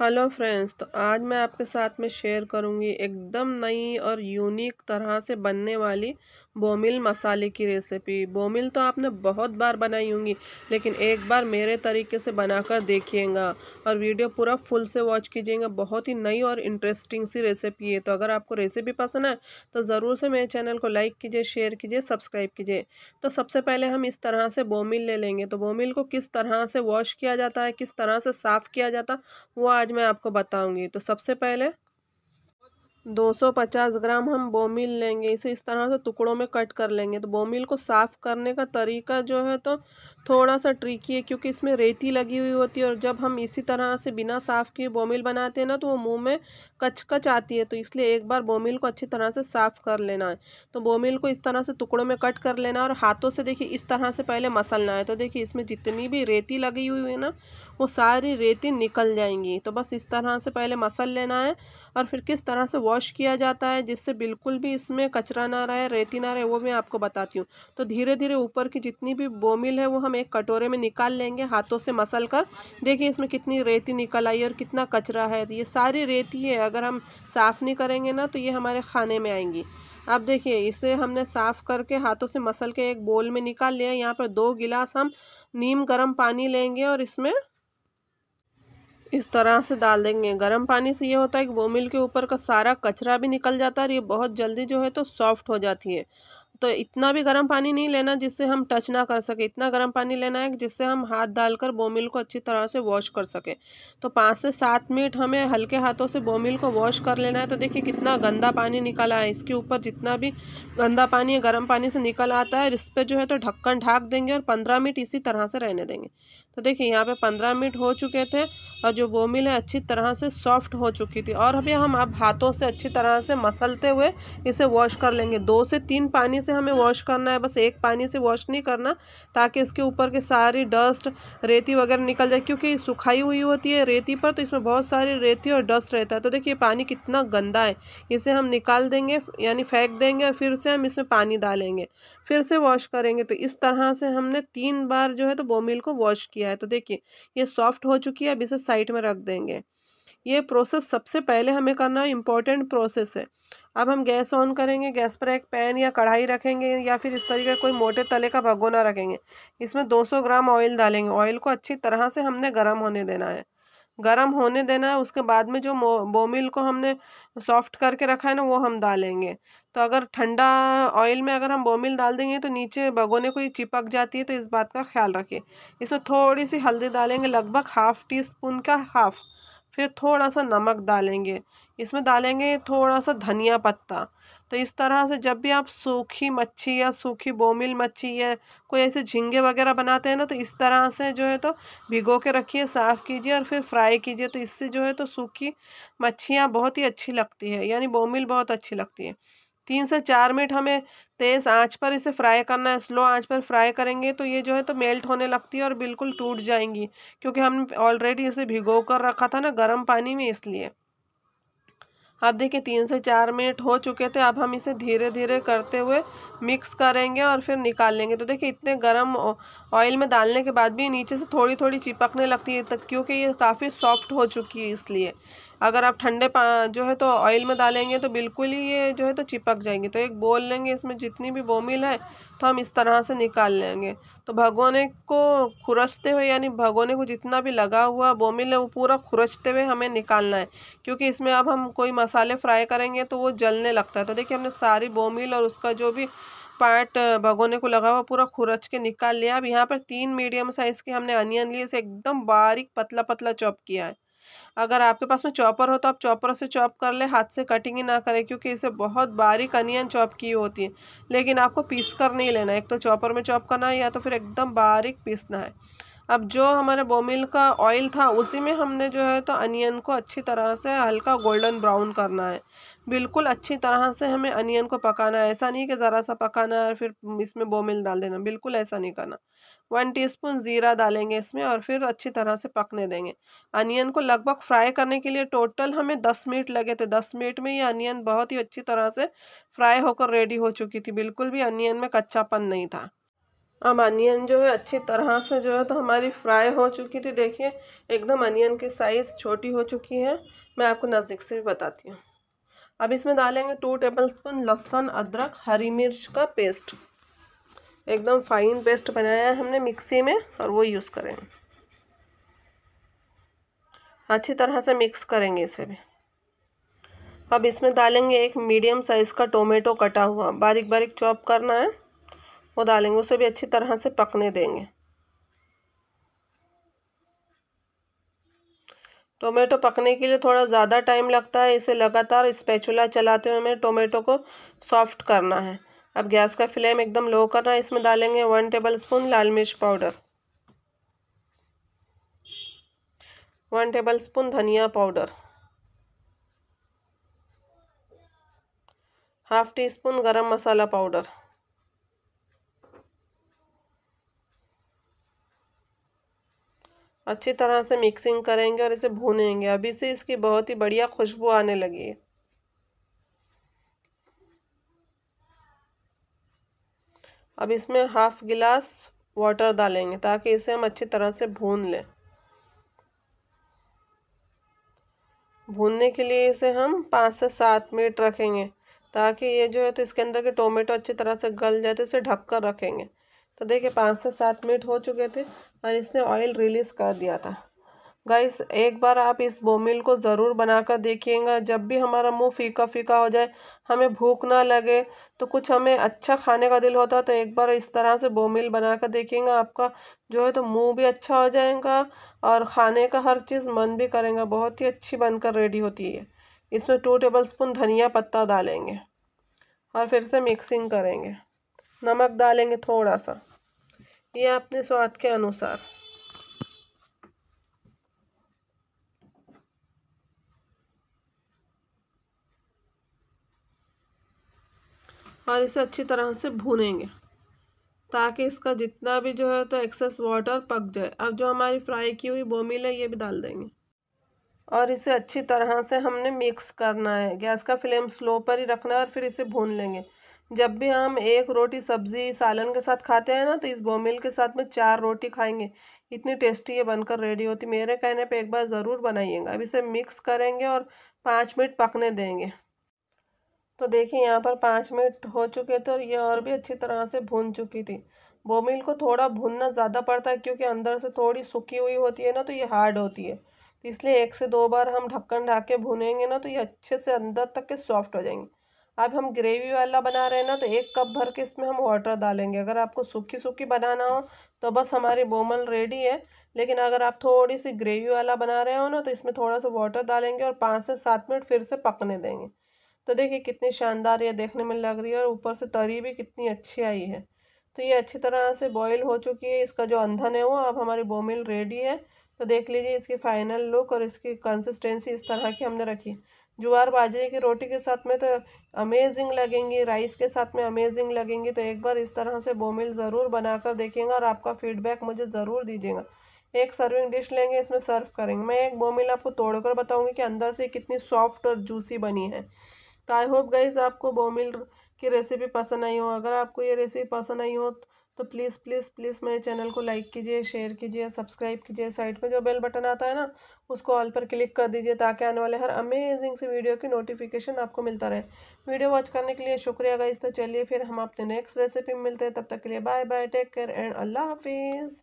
hello friends तो आज मैं आपके साथ में शेयर करूंगी एकदम नई और यूनिक तरह से बनने वाली बोमिल मसाले की रेसिपी बोमिल तो आपने बहुत बार बनाई होंगी लेकिन एक बार मेरे तरीके से बनाकर देखिएगा और वीडियो पूरा फुल से वॉच कीजिएगा बहुत ही नई और इंटरेस्टिंग सी रेसिपी है तो अगर आपको रेसिपी पसंद है तो ज़रूर से मेरे चैनल को लाइक कीजिए शेयर कीजिए सब्सक्राइब कीजिए तो सबसे पहले हम इस तरह से बोमिल ले लेंगे तो बोमिल को किस तरह से वॉश किया जाता है किस तरह से साफ़ किया जाता वो आज मैं आपको बताऊँगी तो सबसे पहले 250 ग्राम हम बोमिल लेंगे इसे इस तरह से टुकड़ों में कट कर लेंगे तो बोमिल को साफ़ करने का तरीका जो है तो थोड़ा सा ट्रिकी है क्योंकि इसमें रेती लगी हुई होती है और जब हम इसी तरह से बिना साफ़ किए बोमिल बनाते हैं ना तो वो मुंह में कचकच आती है तो इसलिए एक बार बोमिल को अच्छी तरह से साफ़ कर लेना है तो बोमिल को इस तरह से टुकड़ों में कट कर लेना है और हाथों से देखिए इस तरह से पहले मसलना है तो देखिए इसमें जितनी भी रेती लगी हुई है ना वो सारी रेती निकल जाएंगी तो बस इस तरह से पहले मसल लेना है और फिर किस तरह से वॉश वॉश किया जाता है जिससे बिल्कुल भी इसमें कचरा ना रहे रेती ना रहे वो मैं आपको बताती हूँ तो धीरे धीरे ऊपर की जितनी भी बोमिल है वो हम एक कटोरे में निकाल लेंगे हाथों से मसल कर देखिए इसमें कितनी रेती निकल आई और कितना कचरा है ये सारी रेती है अगर हम साफ़ नहीं करेंगे ना तो ये हमारे खाने में आएंगी अब देखिए इसे हमने साफ़ करके हाथों से मसल के एक बोल में निकाल लिया यहाँ पर दो गिलास हम नीम गर्म पानी लेंगे और इसमें इस तरह से डाल देंगे गर्म पानी से ये होता है कि बोमिल के ऊपर का सारा कचरा भी निकल जाता है और ये बहुत जल्दी जो है तो सॉफ्ट हो जाती है तो इतना भी गर्म पानी नहीं लेना जिससे हम टच ना कर सके इतना गर्म पानी लेना है जिससे हम हाथ डालकर बोमिल को अच्छी तरह से वॉश कर सकें तो पाँच से सात मिनट हमें हल्के हाथों से बोमिल को वॉश कर लेना है तो देखिए कितना गंदा पानी निकल है इसके ऊपर जितना भी गंदा पानी है गर्म पानी से निकल आता है और इस पर जो है तो ढक्कन ढाक देंगे और पंद्रह मिनट इसी तरह से रहने देंगे तो देखिए यहाँ पे पंद्रह मिनट हो चुके थे और जो बोमिल है अच्छी तरह से सॉफ्ट हो चुकी थी और अभी हम अब हाथों से अच्छी तरह से मसलते हुए इसे वॉश कर लेंगे दो से तीन पानी से हमें वॉश करना है बस एक पानी से वॉश नहीं करना ताकि इसके ऊपर के सारी डस्ट रेती वगैरह निकल जाए क्योंकि सुखाई हुई होती है रेती पर तो इसमें बहुत सारी रेती और डस्ट रहता है तो देखिए पानी कितना गंदा है इसे हम निकाल देंगे यानी फेंक देंगे और फिर से हम इसमें पानी डालेंगे फिर से वॉश करेंगे तो इस तरह से हमने तीन बार जो है तो बोमिल को वॉश किया किया है तो देखिए ये सॉफ्ट हो चुकी है अब इसे साइड में रख देंगे ये प्रोसेस सबसे पहले हमें करना है इम्पॉर्टेंट प्रोसेस है अब हम गैस ऑन करेंगे गैस पर एक पैन या कढ़ाई रखेंगे या फिर इस तरीके कोई मोटे तले का भगोना रखेंगे इसमें 200 ग्राम ऑयल डालेंगे ऑयल को अच्छी तरह से हमने गर्म होने देना है गर्म होने देना है उसके बाद में जो बोमिल को हमने सॉफ्ट करके रखा है ना वो हम डालेंगे तो अगर ठंडा ऑयल में अगर हम बोमिल डाल देंगे तो नीचे भगोने को ये चिपक जाती है तो इस बात का ख्याल रखें इसमें थोड़ी सी हल्दी डालेंगे लगभग हाफ टी स्पून का हाफ फिर थोड़ा सा नमक डालेंगे इसमें डालेंगे थोड़ा सा धनिया पत्ता तो इस तरह से जब भी आप सूखी मच्छी या सूखी बोमिल मच्छी या कोई ऐसे झींगे वगैरह बनाते हैं ना तो इस तरह से जो है तो भिगो के रखिए साफ़ कीजिए और फिर फ्राई कीजिए तो इससे जो है तो सूखी मच्छियाँ बहुत ही अच्छी लगती है यानी बोमिल बहुत अच्छी लगती है तीन से चार मिनट हमें तेज़ आंच पर इसे फ्राई करना है स्लो आंच पर फ्राई करेंगे तो ये जो है तो मेल्ट होने लगती है और बिल्कुल टूट जाएंगी क्योंकि हमने ऑलरेडी इसे भिगो कर रखा था ना गर्म पानी में इसलिए आप देखिए तीन से चार मिनट हो चुके थे अब हम इसे धीरे धीरे करते हुए मिक्स करेंगे और फिर निकाल लेंगे तो देखिए इतने गर्म ऑयल में डालने के बाद भी नीचे से थोड़ी थोड़ी चिपकने लगती है क्योंकि ये काफ़ी सॉफ्ट हो चुकी है इसलिए अगर आप ठंडे जो है तो ऑयल में डालेंगे तो बिल्कुल ही ये जो है तो चिपक जाएंगे तो एक बोल लेंगे इसमें जितनी भी बोमिल है तो हम इस तरह से निकाल लेंगे तो भगोने को खुरचते हुए यानी भगोने को जितना भी लगा हुआ बोमिल है वो पूरा खुरचते हुए हमें निकालना है क्योंकि इसमें अब हम कोई मसाले फ्राई करेंगे तो वो जलने लगता है तो देखिए हमने सारी बोमिल और उसका जो भी पार्ट भगोने को लगा हुआ पूरा खुरच के निकाल लिया अब यहाँ पर तीन मीडियम साइज़ के हमने अनियन लिए इसे एकदम बारीक पतला पतला चॉप किया है अगर आपके पास में चॉपर हो तो आप चॉपर से चॉप कर ले हाथ से कटिंग ही ना करें क्योंकि इसे बहुत बारीक अनियन चॉप की होती है लेकिन आपको पीस कर नहीं लेना एक तो चॉपर में चॉप करना है या तो फिर एकदम बारीक पीसना है अब जो हमारे बोमिल का ऑयल था उसी में हमने जो है तो अनियन को अच्छी तरह से हल्का गोल्डन ब्राउन करना है बिल्कुल अच्छी तरह से हमें अनियन को पकाना है ऐसा नहीं कि ज़रा सा पकाना है और फिर इसमें बोमिल डाल देना बिल्कुल ऐसा नहीं करना वन टीस्पून ज़ीरा डालेंगे इसमें और फिर अच्छी तरह से पकने देंगे अनियन को लगभग फ्राई करने के लिए टोटल हमें दस मिनट लगे थे दस मिनट में ये अनियन बहुत ही अच्छी तरह से फ्राई होकर रेडी हो चुकी थी बिल्कुल भी अनियन में कच्चापन नहीं था अब अनियन जो है अच्छी तरह से जो है तो हमारी फ्राई हो चुकी थी देखिए एकदम अनियन की साइज़ छोटी हो चुकी है मैं आपको नज़दीक से भी बताती हूँ अब इसमें डालेंगे टू टेबल स्पून लहसुन अदरक हरी मिर्च का पेस्ट एकदम फाइन पेस्ट बनाया है हमने मिक्सी में और वो यूज़ करेंगे अच्छी तरह से मिक्स करेंगे इसे भी अब इसमें डालेंगे एक मीडियम साइज़ का टोमेटो कटा हुआ बारीक बारीक चॉप करना है वो डालेंगे उसे भी अच्छी तरह से पकने देंगे टोमेटो पकने के लिए थोड़ा ज़्यादा टाइम लगता है इसे लगातार स्पैचुला चलाते हुए हमें टोमेटो को सॉफ्ट करना है अब गैस का फ्लेम एकदम लो करना इसमें डालेंगे वन टेबल स्पून लाल मिर्च पाउडर वन टेबल स्पून धनिया powder half teaspoon garam masala powder अच्छी तरह से मिक्सिंग करेंगे और इसे भूनेंगे अभी से इसकी बहुत ही बढ़िया खुशबू आने लगी है अब इसमें हाफ़ गिलास वाटर डालेंगे ताकि इसे हम अच्छी तरह से भून लें भूनने के लिए इसे हम पाँच से सात मिनट रखेंगे ताकि ये जो है तो इसके अंदर के टोमेटो अच्छी तरह से गल जाए तो इसे ढक कर रखेंगे तो देखिए पाँच से सात मिनट हो चुके थे और इसने ऑयल रिलीज़ कर दिया था गाइस एक बार आप इस बोमिल को ज़रूर बनाकर देखिएगा जब भी हमारा मुंह फीका फीका हो जाए हमें भूख ना लगे तो कुछ हमें अच्छा खाने का दिल होता है तो एक बार इस तरह से बोमिल बना कर आपका जो है तो मुंह भी अच्छा हो जाएगा और खाने का हर चीज़ मन भी करेगा बहुत ही अच्छी बनकर रेडी होती है इसमें टू टेबल स्पून धनिया पत्ता डालेंगे और फिर से मिक्सिंग करेंगे नमक डालेंगे थोड़ा सा ये अपने स्वाद के अनुसार और इसे अच्छी तरह से भूनेंगे ताकि इसका जितना भी जो है तो एक्सेस वाटर पक जाए अब जो हमारी फ्राई की हुई बोमिल है ये भी डाल देंगे और इसे अच्छी तरह से हमने मिक्स करना है गैस का फ्लेम स्लो पर ही रखना है और फिर इसे भून लेंगे जब भी हम एक रोटी सब्ज़ी सालन के साथ खाते हैं ना तो इस बोमिल के साथ में चार रोटी खाएंगे इतनी टेस्टी ये बनकर रेडी होती मेरे कहने पे एक बार ज़रूर बनाइएगा अब इसे मिक्स करेंगे और पाँच मिनट पकने देंगे तो देखिए यहाँ पर पाँच मिनट हो चुके थे और ये और भी अच्छी तरह से भून चुकी थी बोमिल को थोड़ा भूनना ज़्यादा पड़ता है क्योंकि अंदर से थोड़ी सूखी हुई होती है ना तो ये हार्ड होती है तो इसलिए एक से दो बार हम ढक्कन ढाक के भूनेंगे ना तो ये अच्छे से अंदर तक के सॉफ्ट हो जाएंगे अब हम ग्रेवी वाला बना रहे हैं ना तो एक कप भर के इसमें हम वाटर डालेंगे अगर आपको सूखी सूखी बनाना हो तो बस हमारी बोमल रेडी है लेकिन अगर आप थोड़ी सी ग्रेवी वाला बना रहे हो ना तो इसमें थोड़ा सा वाटर डालेंगे और पाँच से सात मिनट फिर से पकने देंगे तो देखिए कितनी शानदार ये देखने में लग रही है और ऊपर से तरी भी कितनी अच्छी आई है तो ये अच्छी तरह से बॉईल हो चुकी है इसका जो अंधन है वो अब हमारी बोमिल रेडी है तो देख लीजिए इसकी फाइनल लुक और इसकी कंसिस्टेंसी इस तरह की हमने रखी जुआर बाजरे की रोटी के साथ में तो अमेजिंग लगेंगी राइस के साथ में अमेजिंग लगेंगी तो एक बार इस तरह से बोमिल ज़रूर बनाकर देखेंगे और आपका फीडबैक मुझे ज़रूर दीजिएगा एक सर्विंग डिश लेंगे इसमें सर्व करेंगे मैं एक बोमिल आपको तोड़कर बताऊंगी कि अंदर से कितनी सॉफ्ट और जूसी बनी है तो आई होप गाइज आपको बोमिल की रेसिपी पसंद आई हो अगर आपको ये रेसिपी पसंद आई हो तो प्लीज़ प्लीज़ प्लीज़ मेरे चैनल को लाइक कीजिए शेयर कीजिए सब्सक्राइब कीजिए साइड में जो बेल बटन आता है ना उसको ऑल पर क्लिक कर दीजिए ताकि आने वाले हर अमेजिंग से वीडियो की नोटिफिकेशन आपको मिलता रहे वीडियो वॉच करने के लिए शुक्रिया गाइज तो चलिए फिर हम अपने नेक्स्ट रेसिपी में मिलते हैं तब तक के लिए bye bye take care and अल्लाह हाफिज़